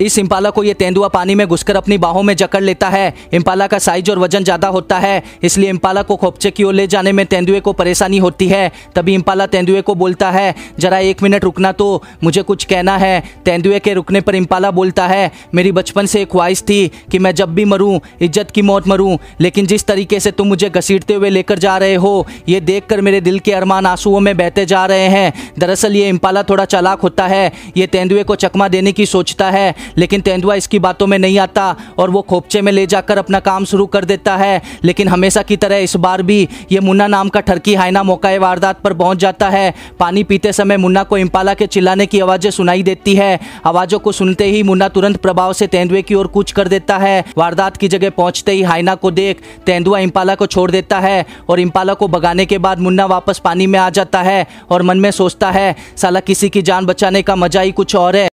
इस इम्पाला को ये तेंदुआ पानी में घुसकर अपनी बाहों में जकड़ लेता है इम्पाला का साइज और वजन ज़्यादा होता है इसलिए इम्पाला को खोपचे की ओर ले जाने में तेंदुए को परेशानी होती है तभी इम्पाला तेंदुए को बोलता है ज़रा एक मिनट रुकना तो मुझे कुछ कहना है तेंदुए के रुकने पर इम्पाला बोलता है मेरी बचपन से एक ख्वाहिश थी कि मैं जब भी मरूँ इज्जत की मौत मरूँ लेकिन जिस तरीके से तुम मुझे घसीटते हुए लेकर जा रहे हो ये देख मेरे दिल के अरमान आंसुओं में बहते जा रहे हैं दरअसल ये इम्पाला थोड़ा चालाक होता है ये तेंदुए को चकमा देने की सोचता है लेकिन तेंदुआ इसकी बातों में नहीं आता और वो खोपचे में ले जाकर अपना काम शुरू कर देता है लेकिन हमेशा की तरह इस बार भी ये मुन्ना नाम का ठरकी हाइना मौका वारदात पर पहुंच जाता है पानी पीते समय मुन्ना को इम्पाला के चिल्लाने की आवाज़ें सुनाई देती है आवाज़ों को सुनते ही मुन्ना तुरंत प्रभाव से तेंदुए की ओर कूच कर देता है वारदात की जगह पहुंचते ही हाइना को देख तेंदुआ इम्पाला को छोड़ देता है और इम्पाला को भगाने के बाद मुन्ना वापस पानी में आ जाता है और मन में सोचता है साला किसी की जान बचाने का मजा ही कुछ और है